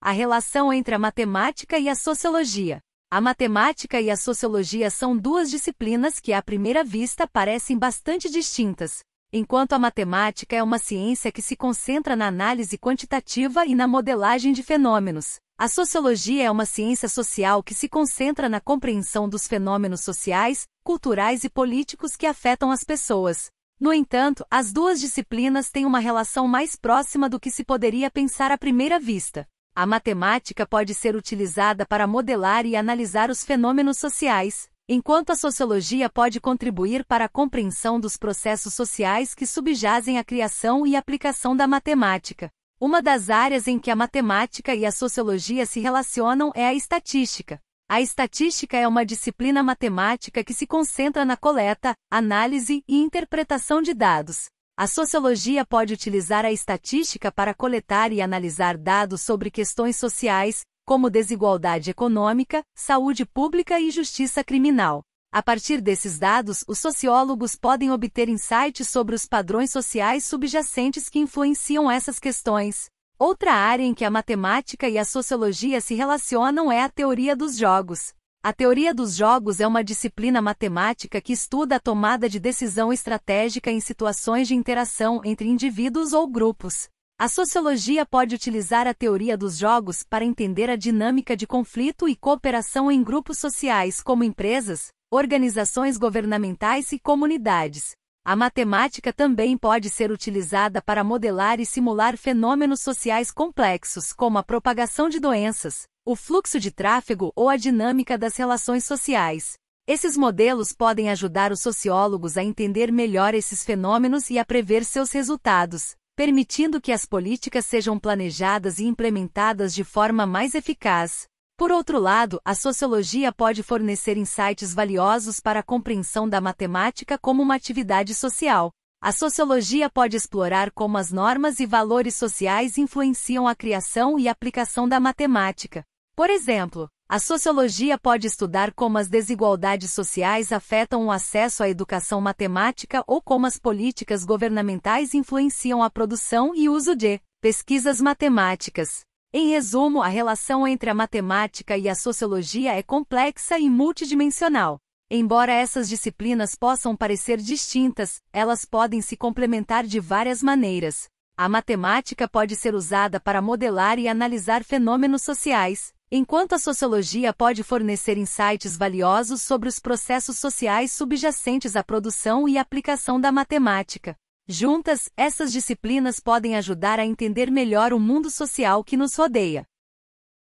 A relação entre a matemática e a sociologia. A matemática e a sociologia são duas disciplinas que, à primeira vista, parecem bastante distintas. Enquanto a matemática é uma ciência que se concentra na análise quantitativa e na modelagem de fenômenos, a sociologia é uma ciência social que se concentra na compreensão dos fenômenos sociais, culturais e políticos que afetam as pessoas. No entanto, as duas disciplinas têm uma relação mais próxima do que se poderia pensar à primeira vista. A matemática pode ser utilizada para modelar e analisar os fenômenos sociais, enquanto a sociologia pode contribuir para a compreensão dos processos sociais que subjazem à criação e aplicação da matemática. Uma das áreas em que a matemática e a sociologia se relacionam é a estatística. A estatística é uma disciplina matemática que se concentra na coleta, análise e interpretação de dados. A sociologia pode utilizar a estatística para coletar e analisar dados sobre questões sociais, como desigualdade econômica, saúde pública e justiça criminal. A partir desses dados, os sociólogos podem obter insights sobre os padrões sociais subjacentes que influenciam essas questões. Outra área em que a matemática e a sociologia se relacionam é a teoria dos jogos. A teoria dos jogos é uma disciplina matemática que estuda a tomada de decisão estratégica em situações de interação entre indivíduos ou grupos. A sociologia pode utilizar a teoria dos jogos para entender a dinâmica de conflito e cooperação em grupos sociais como empresas, organizações governamentais e comunidades. A matemática também pode ser utilizada para modelar e simular fenômenos sociais complexos, como a propagação de doenças, o fluxo de tráfego ou a dinâmica das relações sociais. Esses modelos podem ajudar os sociólogos a entender melhor esses fenômenos e a prever seus resultados, permitindo que as políticas sejam planejadas e implementadas de forma mais eficaz. Por outro lado, a sociologia pode fornecer insights valiosos para a compreensão da matemática como uma atividade social. A sociologia pode explorar como as normas e valores sociais influenciam a criação e aplicação da matemática, por exemplo, a sociologia pode estudar como as desigualdades sociais afetam o acesso à educação matemática ou como as políticas governamentais influenciam a produção e uso de pesquisas matemáticas. Em resumo, a relação entre a matemática e a sociologia é complexa e multidimensional. Embora essas disciplinas possam parecer distintas, elas podem se complementar de várias maneiras. A matemática pode ser usada para modelar e analisar fenômenos sociais, Enquanto a sociologia pode fornecer insights valiosos sobre os processos sociais subjacentes à produção e aplicação da matemática, juntas, essas disciplinas podem ajudar a entender melhor o mundo social que nos rodeia.